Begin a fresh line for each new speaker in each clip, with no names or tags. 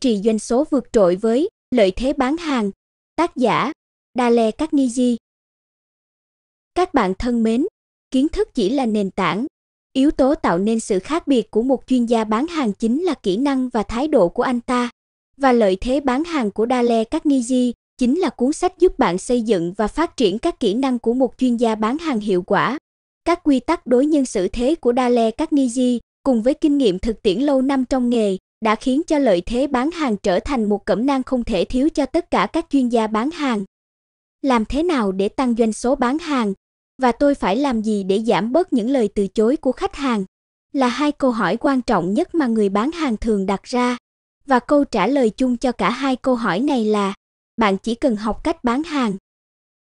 trì doanh số vượt trội với lợi thế bán hàng. Tác giả: Dale Carnegie. Các bạn thân mến, kiến thức chỉ là nền tảng, yếu tố tạo nên sự khác biệt của một chuyên gia bán hàng chính là kỹ năng và thái độ của anh ta. Và lợi thế bán hàng của Dale Carnegie chính là cuốn sách giúp bạn xây dựng và phát triển các kỹ năng của một chuyên gia bán hàng hiệu quả. Các quy tắc đối nhân xử thế của Dale Carnegie cùng với kinh nghiệm thực tiễn lâu năm trong nghề đã khiến cho lợi thế bán hàng trở thành một cẩm nang không thể thiếu cho tất cả các chuyên gia bán hàng. Làm thế nào để tăng doanh số bán hàng và tôi phải làm gì để giảm bớt những lời từ chối của khách hàng là hai câu hỏi quan trọng nhất mà người bán hàng thường đặt ra và câu trả lời chung cho cả hai câu hỏi này là bạn chỉ cần học cách bán hàng.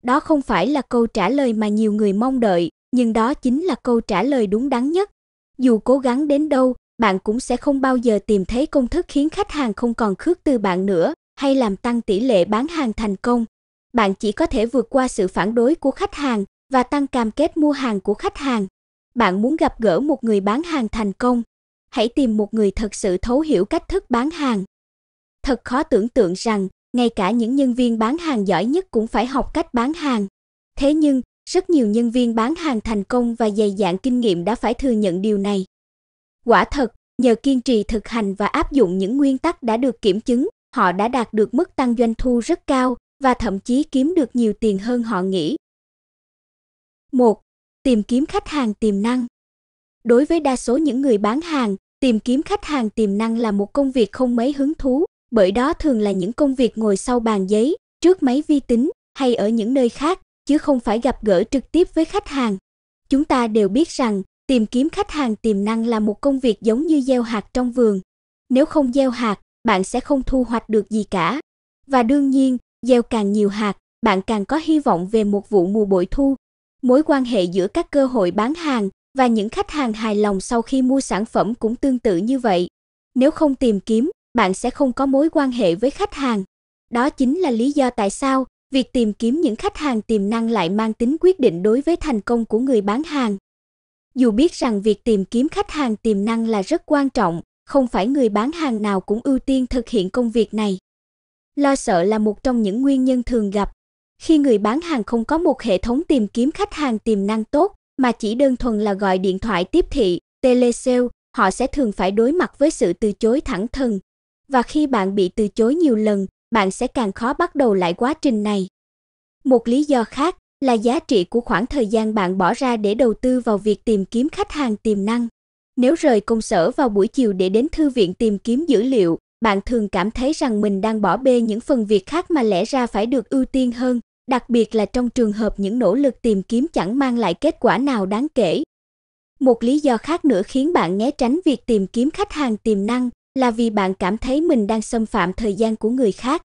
Đó không phải là câu trả lời mà nhiều người mong đợi, nhưng đó chính là câu trả lời đúng đắn nhất. Dù cố gắng đến đâu, bạn cũng sẽ không bao giờ tìm thấy công thức khiến khách hàng không còn khước từ bạn nữa hay làm tăng tỷ lệ bán hàng thành công. Bạn chỉ có thể vượt qua sự phản đối của khách hàng và tăng cam kết mua hàng của khách hàng. Bạn muốn gặp gỡ một người bán hàng thành công, hãy tìm một người thật sự thấu hiểu cách thức bán hàng. Thật khó tưởng tượng rằng ngay cả những nhân viên bán hàng giỏi nhất cũng phải học cách bán hàng. Thế nhưng, rất nhiều nhân viên bán hàng thành công và dày dạn kinh nghiệm đã phải thừa nhận điều này. Quả thật, nhờ kiên trì thực hành và áp dụng những nguyên tắc đã được kiểm chứng, họ đã đạt được mức tăng doanh thu rất cao và thậm chí kiếm được nhiều tiền hơn họ nghĩ. 1. Tìm kiếm khách hàng tiềm năng. Đối với đa số những người bán hàng, tìm kiếm khách hàng tiềm năng là một công việc không mấy hứng thú, bởi đó thường là những công việc ngồi sau bàn giấy, trước máy vi tính hay ở những nơi khác, chứ không phải gặp gỡ trực tiếp với khách hàng. Chúng ta đều biết rằng Tìm kiếm khách hàng tiềm năng là một công việc giống như gieo hạt trong vườn. Nếu không gieo hạt, bạn sẽ không thu hoạch được gì cả. Và đương nhiên, gieo càng nhiều hạt, bạn càng có hy vọng về một vụ mùa bội thu. Mối quan hệ giữa các cơ hội bán hàng và những khách hàng hài lòng sau khi mua sản phẩm cũng tương tự như vậy. Nếu không tìm kiếm, bạn sẽ không có mối quan hệ với khách hàng. Đó chính là lý do tại sao việc tìm kiếm những khách hàng tiềm năng lại mang tính quyết định đối với thành công của người bán hàng. Dù biết rằng việc tìm kiếm khách hàng tiềm năng là rất quan trọng, không phải người bán hàng nào cũng ưu tiên thực hiện công việc này. Lo sợ là một trong những nguyên nhân thường gặp. Khi người bán hàng không có một hệ thống tìm kiếm khách hàng tiềm năng tốt, mà chỉ đơn thuần là gọi điện thoại tiếp thị, telesale, họ sẽ thường phải đối mặt với sự từ chối thẳng thừng. Và khi bạn bị từ chối nhiều lần, bạn sẽ càng khó bắt đầu lại quá trình này. Một lý do khác, là giá trị của khoảng thời gian bạn bỏ ra để đầu tư vào việc tìm kiếm khách hàng tiềm năng. Nếu rời công sở vào buổi chiều để đến thư viện tìm kiếm dữ liệu, bạn thường cảm thấy rằng mình đang bỏ bê những phần việc khác mà lẽ ra phải được ưu tiên hơn, đặc biệt là trong trường hợp những nỗ lực tìm kiếm chẳng mang lại kết quả nào đáng kể. Một lý do khác nữa khiến bạn né tránh việc tìm kiếm khách hàng tiềm năng là vì bạn cảm thấy mình đang xâm phạm thời gian của người khác.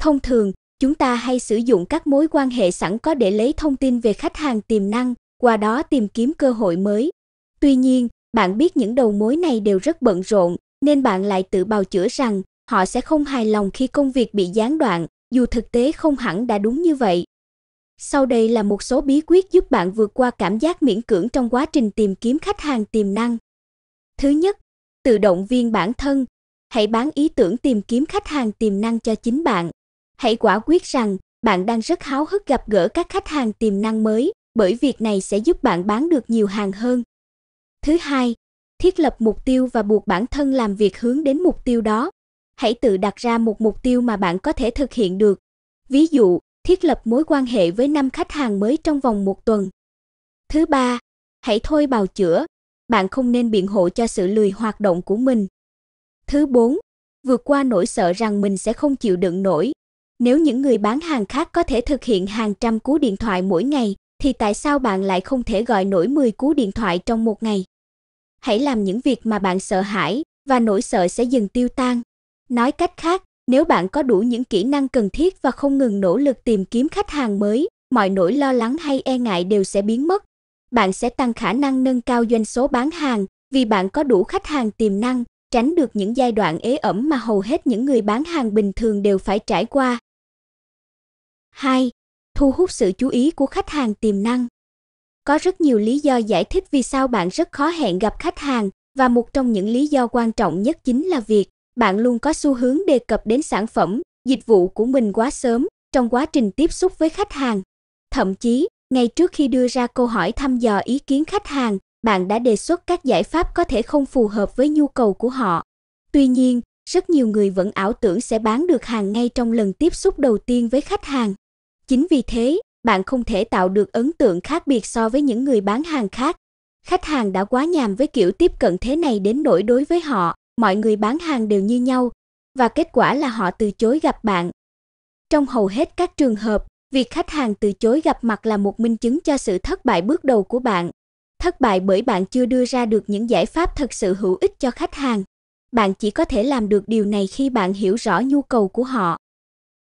Thông thường, chúng ta hay sử dụng các mối quan hệ sẵn có để lấy thông tin về khách hàng tiềm năng, qua đó tìm kiếm cơ hội mới. Tuy nhiên, bạn biết những đầu mối này đều rất bận rộn, nên bạn lại tự bào chữa rằng họ sẽ không hài lòng khi công việc bị gián đoạn, dù thực tế không hẳn đã đúng như vậy. Sau đây là một số bí quyết giúp bạn vượt qua cảm giác miễn cưỡng trong quá trình tìm kiếm khách hàng tiềm năng. Thứ nhất, tự động viên bản thân. Hãy bán ý tưởng tìm kiếm khách hàng tiềm năng cho chính bạn hãy quả quyết rằng bạn đang rất háo hức gặp gỡ các khách hàng tiềm năng mới bởi việc này sẽ giúp bạn bán được nhiều hàng hơn. Thứ hai, thiết lập mục tiêu và buộc bản thân làm việc hướng đến mục tiêu đó. Hãy tự đặt ra một mục tiêu mà bạn có thể thực hiện được. Ví dụ, thiết lập mối quan hệ với năm khách hàng mới trong vòng một tuần. Thứ ba, hãy thôi bào chữa. Bạn không nên biện hộ cho sự lười hoạt động của mình. Thứ bốn, vượt qua nỗi sợ rằng mình sẽ không chịu đựng nổi, nếu những người bán hàng khác có thể thực hiện hàng trăm cú điện thoại mỗi ngày thì tại sao bạn lại không thể gọi nổi 10 cú điện thoại trong một ngày? Hãy làm những việc mà bạn sợ hãi và nỗi sợ sẽ dần tiêu tan. Nói cách khác, nếu bạn có đủ những kỹ năng cần thiết và không ngừng nỗ lực tìm kiếm khách hàng mới, mọi nỗi lo lắng hay e ngại đều sẽ biến mất. Bạn sẽ tăng khả năng nâng cao doanh số bán hàng vì bạn có đủ khách hàng tiềm năng, tránh được những giai đoạn ế ẩm mà hầu hết những người bán hàng bình thường đều phải trải qua, 2. Thu hút sự chú ý của khách hàng tiềm năng. Có rất nhiều lý do giải thích vì sao bạn rất khó hẹn gặp khách hàng và một trong những lý do quan trọng nhất chính là việc bạn luôn có xu hướng đề cập đến sản phẩm, dịch vụ của mình quá sớm trong quá trình tiếp xúc với khách hàng. Thậm chí, ngay trước khi đưa ra câu hỏi thăm dò ý kiến khách hàng, bạn đã đề xuất các giải pháp có thể không phù hợp với nhu cầu của họ. Tuy nhiên, rất nhiều người vẫn ảo tưởng sẽ bán được hàng ngay trong lần tiếp xúc đầu tiên với khách hàng. Chính vì thế, bạn không thể tạo được ấn tượng khác biệt so với những người bán hàng khác. Khách hàng đã quá nhàm với kiểu tiếp cận thế này đến nỗi đối với họ, mọi người bán hàng đều như nhau và kết quả là họ từ chối gặp bạn. Trong hầu hết các trường hợp, việc khách hàng từ chối gặp mặt là một minh chứng cho sự thất bại bước đầu của bạn. Thất bại bởi bạn chưa đưa ra được những giải pháp thật sự hữu ích cho khách hàng. Bạn chỉ có thể làm được điều này khi bạn hiểu rõ nhu cầu của họ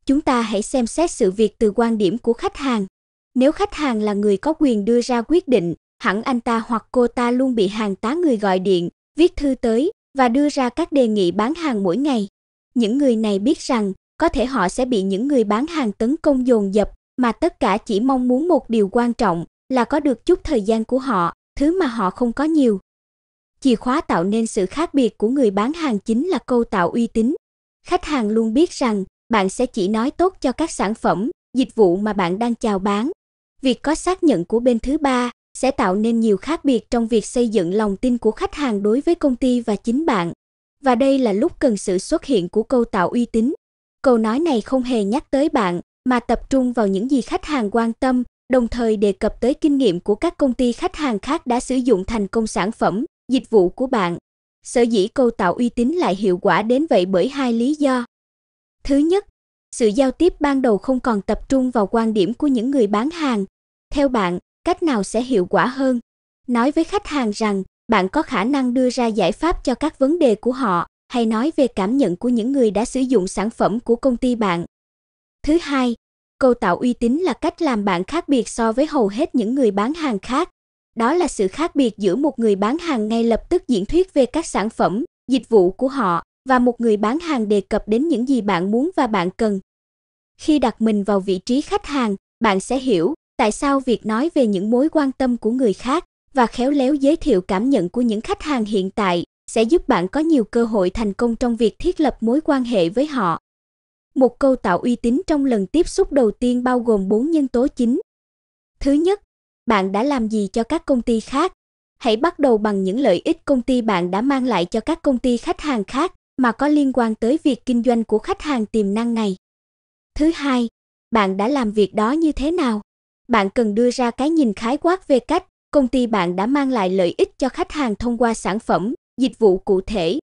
chúng ta hãy xem xét sự việc từ quan điểm của khách hàng. Nếu khách hàng là người có quyền đưa ra quyết định, hẳn anh ta hoặc cô ta luôn bị hàng tá người gọi điện, viết thư tới và đưa ra các đề nghị bán hàng mỗi ngày. Những người này biết rằng có thể họ sẽ bị những người bán hàng tấn công dồn dập, mà tất cả chỉ mong muốn một điều quan trọng là có được chút thời gian của họ, thứ mà họ không có nhiều. Chìa khóa tạo nên sự khác biệt của người bán hàng chính là câu tạo uy tín. Khách hàng luôn biết rằng bạn sẽ chỉ nói tốt cho các sản phẩm, dịch vụ mà bạn đang chào bán. Việc có xác nhận của bên thứ ba sẽ tạo nên nhiều khác biệt trong việc xây dựng lòng tin của khách hàng đối với công ty và chính bạn. Và đây là lúc cần sự xuất hiện của câu tạo uy tín. Câu nói này không hề nhắc tới bạn mà tập trung vào những gì khách hàng quan tâm, đồng thời đề cập tới kinh nghiệm của các công ty khách hàng khác đã sử dụng thành công sản phẩm, dịch vụ của bạn. Sở dĩ câu tạo uy tín lại hiệu quả đến vậy bởi hai lý do. Thứ nhất, sự giao tiếp ban đầu không còn tập trung vào quan điểm của những người bán hàng. Theo bạn, cách nào sẽ hiệu quả hơn? Nói với khách hàng rằng bạn có khả năng đưa ra giải pháp cho các vấn đề của họ hay nói về cảm nhận của những người đã sử dụng sản phẩm của công ty bạn. Thứ hai, Câu tạo uy tín là cách làm bạn khác biệt so với hầu hết những người bán hàng khác. Đó là sự khác biệt giữa một người bán hàng ngay lập tức diễn thuyết về các sản phẩm, dịch vụ của họ và một người bán hàng đề cập đến những gì bạn muốn và bạn cần. Khi đặt mình vào vị trí khách hàng, bạn sẽ hiểu tại sao việc nói về những mối quan tâm của người khác và khéo léo giới thiệu cảm nhận của những khách hàng hiện tại sẽ giúp bạn có nhiều cơ hội thành công trong việc thiết lập mối quan hệ với họ. Một câu tạo uy tín trong lần tiếp xúc đầu tiên bao gồm 4 nhân tố chính. Thứ nhất, bạn đã làm gì cho các công ty khác? Hãy bắt đầu bằng những lợi ích công ty bạn đã mang lại cho các công ty khách hàng khác mà có liên quan tới việc kinh doanh của khách hàng tiềm năng này. Thứ hai, bạn đã làm việc đó như thế nào? Bạn cần đưa ra cái nhìn khái quát về cách công ty bạn đã mang lại lợi ích cho khách hàng thông qua sản phẩm, dịch vụ cụ thể.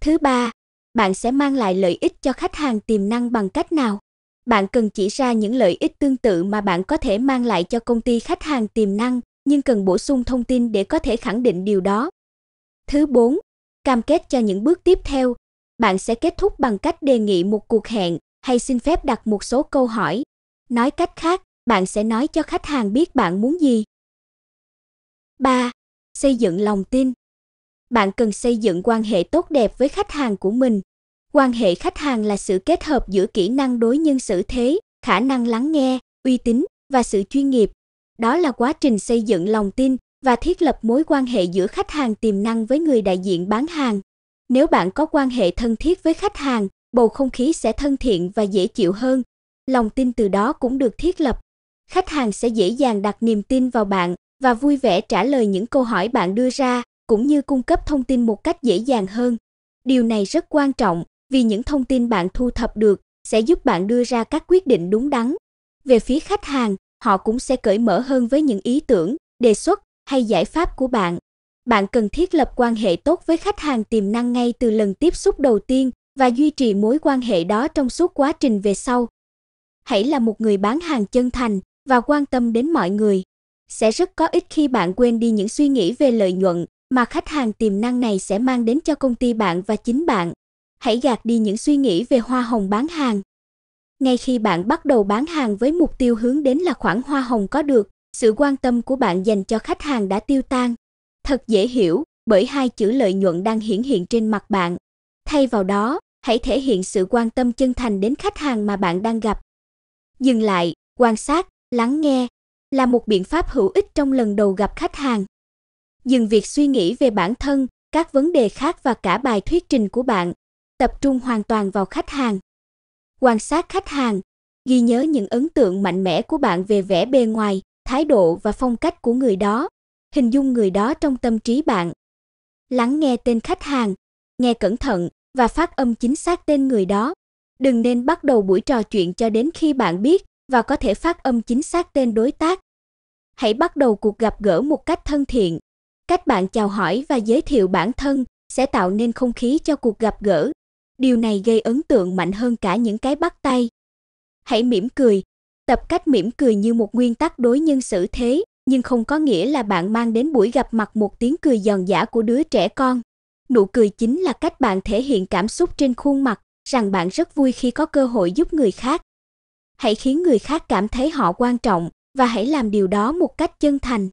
Thứ ba, bạn sẽ mang lại lợi ích cho khách hàng tiềm năng bằng cách nào? Bạn cần chỉ ra những lợi ích tương tự mà bạn có thể mang lại cho công ty khách hàng tiềm năng, nhưng cần bổ sung thông tin để có thể khẳng định điều đó. Thứ 4, cam kết cho những bước tiếp theo bạn sẽ kết thúc bằng cách đề nghị một cuộc hẹn hay xin phép đặt một số câu hỏi nói cách khác bạn sẽ nói cho khách hàng biết bạn muốn gì 3 xây dựng lòng tin bạn cần xây dựng quan hệ tốt đẹp với khách hàng của mình quan hệ khách hàng là sự kết hợp giữa kỹ năng đối nhân xử thế khả năng lắng nghe uy tín và sự chuyên nghiệp đó là quá trình xây dựng lòng tin và thiết lập mối quan hệ giữa khách hàng tiềm năng với người đại diện bán hàng. Nếu bạn có quan hệ thân thiết với khách hàng, bầu không khí sẽ thân thiện và dễ chịu hơn. Lòng tin từ đó cũng được thiết lập. Khách hàng sẽ dễ dàng đặt niềm tin vào bạn và vui vẻ trả lời những câu hỏi bạn đưa ra, cũng như cung cấp thông tin một cách dễ dàng hơn. Điều này rất quan trọng vì những thông tin bạn thu thập được sẽ giúp bạn đưa ra các quyết định đúng đắn. Về phía khách hàng, họ cũng sẽ cởi mở hơn với những ý tưởng, đề xuất hay giải pháp của bạn. Bạn cần thiết lập quan hệ tốt với khách hàng tiềm năng ngay từ lần tiếp xúc đầu tiên và duy trì mối quan hệ đó trong suốt quá trình về sau. Hãy là một người bán hàng chân thành và quan tâm đến mọi người. Sẽ rất có ích khi bạn quên đi những suy nghĩ về lợi nhuận mà khách hàng tiềm năng này sẽ mang đến cho công ty bạn và chính bạn. Hãy gạt đi những suy nghĩ về hoa hồng bán hàng. Ngay khi bạn bắt đầu bán hàng với mục tiêu hướng đến là khoản hoa hồng có được, sự quan tâm của bạn dành cho khách hàng đã tiêu tan. Thật dễ hiểu, bởi hai chữ lợi nhuận đang hiển hiện trên mặt bạn. Thay vào đó, hãy thể hiện sự quan tâm chân thành đến khách hàng mà bạn đang gặp. Dừng lại, quan sát, lắng nghe là một biện pháp hữu ích trong lần đầu gặp khách hàng. Dừng việc suy nghĩ về bản thân, các vấn đề khác và cả bài thuyết trình của bạn, tập trung hoàn toàn vào khách hàng. Quan sát khách hàng, ghi nhớ những ấn tượng mạnh mẽ của bạn về vẻ bề ngoài, thái độ và phong cách của người đó, hình dung người đó trong tâm trí bạn. Lắng nghe tên khách hàng, nghe cẩn thận và phát âm chính xác tên người đó. Đừng nên bắt đầu buổi trò chuyện cho đến khi bạn biết và có thể phát âm chính xác tên đối tác. Hãy bắt đầu cuộc gặp gỡ một cách thân thiện. Cách bạn chào hỏi và giới thiệu bản thân sẽ tạo nên không khí cho cuộc gặp gỡ. Điều này gây ấn tượng mạnh hơn cả những cái bắt tay. Hãy mỉm cười Tập cách mỉm cười như một nguyên tắc đối nhân xử thế, nhưng không có nghĩa là bạn mang đến buổi gặp mặt một tiếng cười giòn giả của đứa trẻ con. Nụ cười chính là cách bạn thể hiện cảm xúc trên khuôn mặt, rằng bạn rất vui khi có cơ hội giúp người khác. Hãy khiến người khác cảm thấy họ quan trọng và hãy làm điều đó một cách chân thành.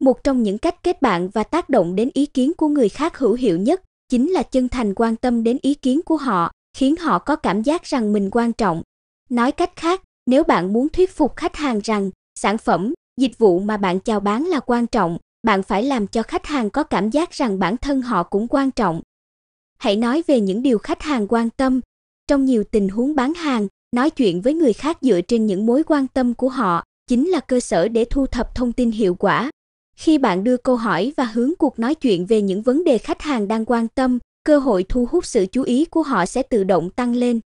Một trong những cách kết bạn và tác động đến ý kiến của người khác hữu hiệu nhất chính là chân thành quan tâm đến ý kiến của họ, khiến họ có cảm giác rằng mình quan trọng. Nói cách khác, nếu bạn muốn thuyết phục khách hàng rằng sản phẩm, dịch vụ mà bạn chào bán là quan trọng, bạn phải làm cho khách hàng có cảm giác rằng bản thân họ cũng quan trọng. Hãy nói về những điều khách hàng quan tâm. Trong nhiều tình huống bán hàng, nói chuyện với người khác dựa trên những mối quan tâm của họ chính là cơ sở để thu thập thông tin hiệu quả. Khi bạn đưa câu hỏi và hướng cuộc nói chuyện về những vấn đề khách hàng đang quan tâm, cơ hội thu hút sự chú ý của họ sẽ tự động tăng lên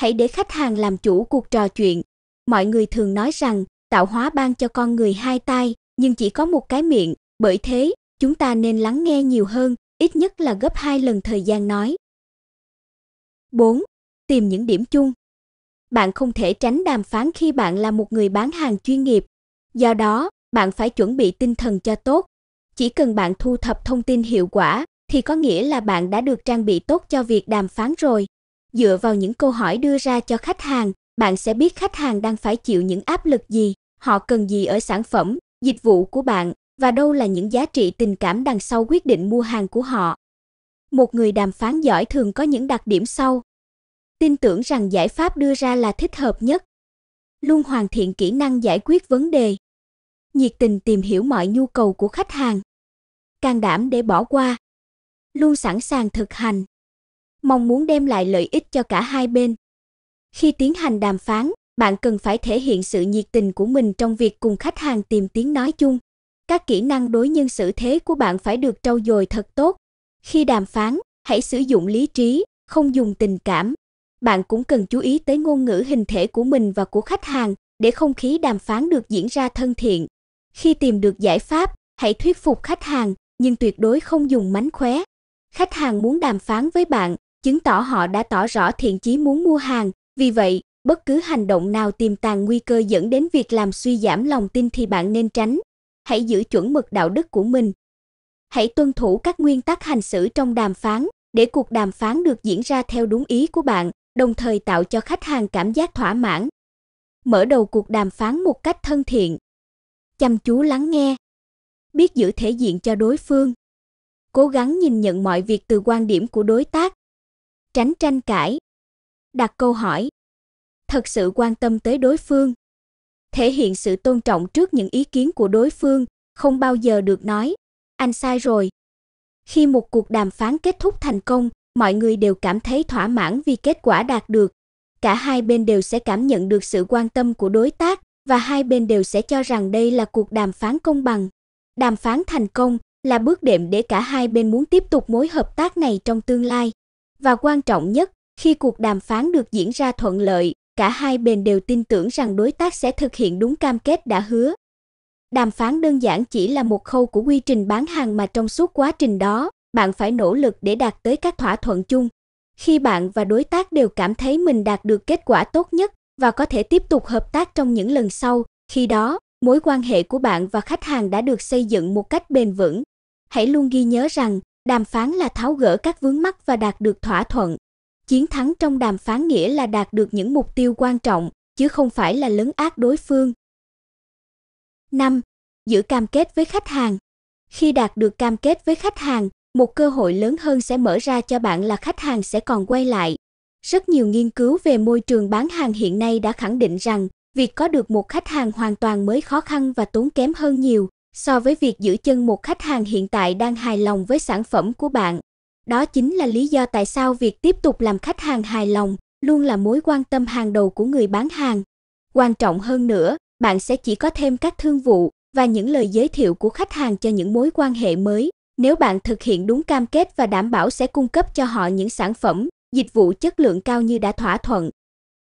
hãy để khách hàng làm chủ cuộc trò chuyện. Mọi người thường nói rằng tạo hóa ban cho con người hai tai, nhưng chỉ có một cái miệng, bởi thế, chúng ta nên lắng nghe nhiều hơn, ít nhất là gấp hai lần thời gian nói. 4. Tìm những điểm chung. Bạn không thể tránh đàm phán khi bạn là một người bán hàng chuyên nghiệp. Do đó, bạn phải chuẩn bị tinh thần cho tốt. Chỉ cần bạn thu thập thông tin hiệu quả thì có nghĩa là bạn đã được trang bị tốt cho việc đàm phán rồi dựa vào những câu hỏi đưa ra cho khách hàng, bạn sẽ biết khách hàng đang phải chịu những áp lực gì, họ cần gì ở sản phẩm, dịch vụ của bạn và đâu là những giá trị tình cảm đằng sau quyết định mua hàng của họ. Một người đàm phán giỏi thường có những đặc điểm sau. Tin tưởng rằng giải pháp đưa ra là thích hợp nhất. Luôn hoàn thiện kỹ năng giải quyết vấn đề. Nhiệt tình tìm hiểu mọi nhu cầu của khách hàng. Can đảm để bỏ qua. Luôn sẵn sàng thực hành mong muốn đem lại lợi ích cho cả hai bên. Khi tiến hành đàm phán, bạn cần phải thể hiện sự nhiệt tình của mình trong việc cùng khách hàng tìm tiếng nói chung. Các kỹ năng đối nhân xử thế của bạn phải được trau dồi thật tốt. Khi đàm phán, hãy sử dụng lý trí, không dùng tình cảm. Bạn cũng cần chú ý tới ngôn ngữ hình thể của mình và của khách hàng để không khí đàm phán được diễn ra thân thiện. Khi tìm được giải pháp, hãy thuyết phục khách hàng, nhưng tuyệt đối không dùng mánh khóe. Khách hàng muốn đàm phán với bạn, chứng tỏ họ đã tỏ rõ thiện chí muốn mua hàng, vì vậy, bất cứ hành động nào tiềm tàng nguy cơ dẫn đến việc làm suy giảm lòng tin thì bạn nên tránh. Hãy giữ chuẩn mực đạo đức của mình. Hãy tuân thủ các nguyên tắc hành xử trong đàm phán để cuộc đàm phán được diễn ra theo đúng ý của bạn, đồng thời tạo cho khách hàng cảm giác thỏa mãn. Mở đầu cuộc đàm phán một cách thân thiện. Chăm chú lắng nghe. Biết giữ thể diện cho đối phương. Cố gắng nhìn nhận mọi việc từ quan điểm của đối tác tránh tranh cãi đặt câu hỏi thật sự quan tâm tới đối phương thể hiện sự tôn trọng trước những ý kiến của đối phương không bao giờ được nói anh sai rồi khi một cuộc đàm phán kết thúc thành công mọi người đều cảm thấy thỏa mãn vì kết quả đạt được cả hai bên đều sẽ cảm nhận được sự quan tâm của đối tác và hai bên đều sẽ cho rằng đây là cuộc đàm phán công bằng đàm phán thành công là bước đệm để cả hai bên muốn tiếp tục mối hợp tác này trong tương lai và quan trọng nhất, khi cuộc đàm phán được diễn ra thuận lợi, cả hai bên đều tin tưởng rằng đối tác sẽ thực hiện đúng cam kết đã hứa. Đàm phán đơn giản chỉ là một khâu của quy trình bán hàng mà trong suốt quá trình đó, bạn phải nỗ lực để đạt tới các thỏa thuận chung. Khi bạn và đối tác đều cảm thấy mình đạt được kết quả tốt nhất và có thể tiếp tục hợp tác trong những lần sau, khi đó, mối quan hệ của bạn và khách hàng đã được xây dựng một cách bền vững. Hãy luôn ghi nhớ rằng, Đàm phán là tháo gỡ các vướng mắc và đạt được thỏa thuận. Chiến thắng trong đàm phán nghĩa là đạt được những mục tiêu quan trọng, chứ không phải là lấn át đối phương. 5. Giữ cam kết với khách hàng. Khi đạt được cam kết với khách hàng, một cơ hội lớn hơn sẽ mở ra cho bạn là khách hàng sẽ còn quay lại. Rất nhiều nghiên cứu về môi trường bán hàng hiện nay đã khẳng định rằng việc có được một khách hàng hoàn toàn mới khó khăn và tốn kém hơn nhiều, So với việc giữ chân một khách hàng hiện tại đang hài lòng với sản phẩm của bạn, đó chính là lý do tại sao việc tiếp tục làm khách hàng hài lòng luôn là mối quan tâm hàng đầu của người bán hàng. Quan trọng hơn nữa, bạn sẽ chỉ có thêm các thương vụ và những lời giới thiệu của khách hàng cho những mối quan hệ mới nếu bạn thực hiện đúng cam kết và đảm bảo sẽ cung cấp cho họ những sản phẩm, dịch vụ chất lượng cao như đã thỏa thuận.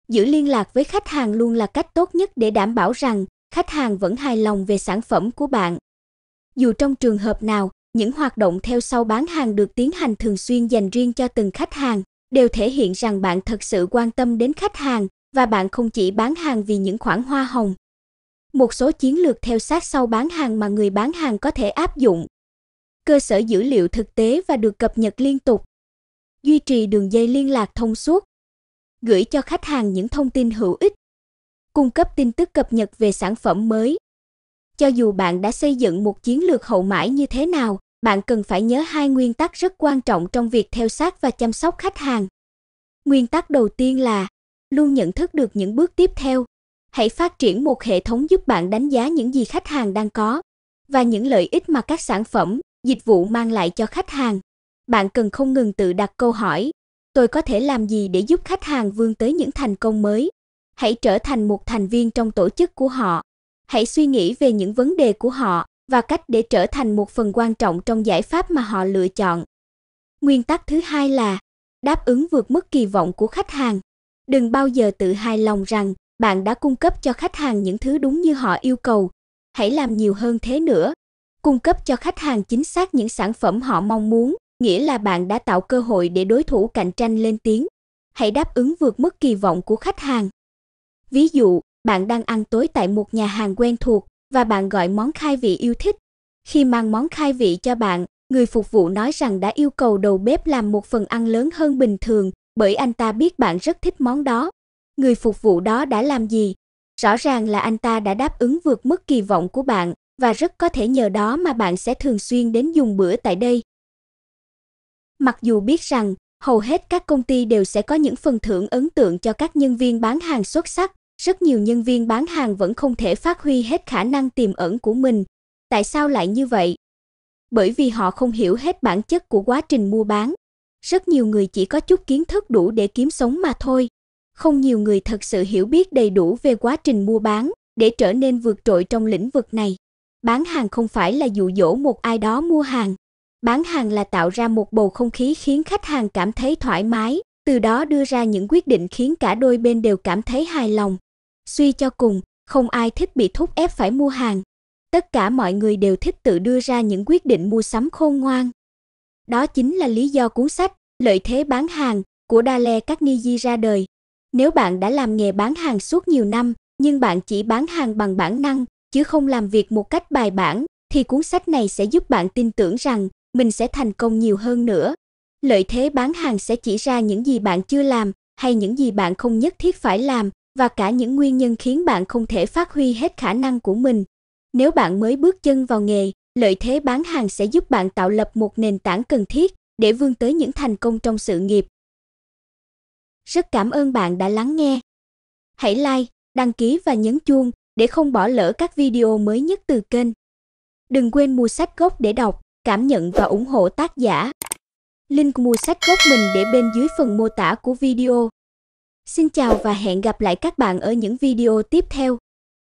Giữ liên lạc với khách hàng luôn là cách tốt nhất để đảm bảo rằng khách hàng vẫn hài lòng về sản phẩm của bạn. Dù trong trường hợp nào, những hoạt động theo sau bán hàng được tiến hành thường xuyên dành riêng cho từng khách hàng đều thể hiện rằng bạn thật sự quan tâm đến khách hàng và bạn không chỉ bán hàng vì những khoản hoa hồng. Một số chiến lược theo sát sau bán hàng mà người bán hàng có thể áp dụng. Cơ sở dữ liệu thực tế và được cập nhật liên tục. Duy trì đường dây liên lạc thông suốt. Gửi cho khách hàng những thông tin hữu ích cung cấp tin tức cập nhật về sản phẩm mới. Cho dù bạn đã xây dựng một chiến lược hậu mãi như thế nào, bạn cần phải nhớ hai nguyên tắc rất quan trọng trong việc theo sát và chăm sóc khách hàng. Nguyên tắc đầu tiên là luôn nhận thức được những bước tiếp theo. Hãy phát triển một hệ thống giúp bạn đánh giá những gì khách hàng đang có và những lợi ích mà các sản phẩm, dịch vụ mang lại cho khách hàng. Bạn cần không ngừng tự đặt câu hỏi, tôi có thể làm gì để giúp khách hàng vươn tới những thành công mới? hãy trở thành một thành viên trong tổ chức của họ. Hãy suy nghĩ về những vấn đề của họ và cách để trở thành một phần quan trọng trong giải pháp mà họ lựa chọn. Nguyên tắc thứ hai là đáp ứng vượt mức kỳ vọng của khách hàng. Đừng bao giờ tự hài lòng rằng bạn đã cung cấp cho khách hàng những thứ đúng như họ yêu cầu. Hãy làm nhiều hơn thế nữa. Cung cấp cho khách hàng chính xác những sản phẩm họ mong muốn, nghĩa là bạn đã tạo cơ hội để đối thủ cạnh tranh lên tiếng. Hãy đáp ứng vượt mức kỳ vọng của khách hàng. Ví dụ, bạn đang ăn tối tại một nhà hàng quen thuộc và bạn gọi món khai vị yêu thích. Khi mang món khai vị cho bạn, người phục vụ nói rằng đã yêu cầu đầu bếp làm một phần ăn lớn hơn bình thường bởi anh ta biết bạn rất thích món đó. Người phục vụ đó đã làm gì? Rõ ràng là anh ta đã đáp ứng vượt mức kỳ vọng của bạn và rất có thể nhờ đó mà bạn sẽ thường xuyên đến dùng bữa tại đây. Mặc dù biết rằng hầu hết các công ty đều sẽ có những phần thưởng ấn tượng cho các nhân viên bán hàng xuất sắc, rất nhiều nhân viên bán hàng vẫn không thể phát huy hết khả năng tiềm ẩn của mình. Tại sao lại như vậy? Bởi vì họ không hiểu hết bản chất của quá trình mua bán. Rất nhiều người chỉ có chút kiến thức đủ để kiếm sống mà thôi. Không nhiều người thật sự hiểu biết đầy đủ về quá trình mua bán để trở nên vượt trội trong lĩnh vực này. Bán hàng không phải là dụ dỗ một ai đó mua hàng. Bán hàng là tạo ra một bầu không khí khiến khách hàng cảm thấy thoải mái, từ đó đưa ra những quyết định khiến cả đôi bên đều cảm thấy hài lòng suy cho cùng, không ai thích bị thúc ép phải mua hàng. Tất cả mọi người đều thích tự đưa ra những quyết định mua sắm khôn ngoan. Đó chính là lý do cuốn sách Lợi thế bán hàng của Dale Carnegie ra đời. Nếu bạn đã làm nghề bán hàng suốt nhiều năm, nhưng bạn chỉ bán hàng bằng bản năng chứ không làm việc một cách bài bản thì cuốn sách này sẽ giúp bạn tin tưởng rằng mình sẽ thành công nhiều hơn nữa. Lợi thế bán hàng sẽ chỉ ra những gì bạn chưa làm hay những gì bạn không nhất thiết phải làm và cả những nguyên nhân khiến bạn không thể phát huy hết khả năng của mình. Nếu bạn mới bước chân vào nghề, lợi thế bán hàng sẽ giúp bạn tạo lập một nền tảng cần thiết để vươn tới những thành công trong sự nghiệp. Rất cảm ơn bạn đã lắng nghe. Hãy like, đăng ký và nhấn chuông để không bỏ lỡ các video mới nhất từ kênh. Đừng quên mua sách gốc để đọc, cảm nhận và ủng hộ tác giả. Link mua sách gốc mình để bên dưới phần mô tả của video. Xin chào và hẹn gặp lại các bạn ở những video tiếp theo.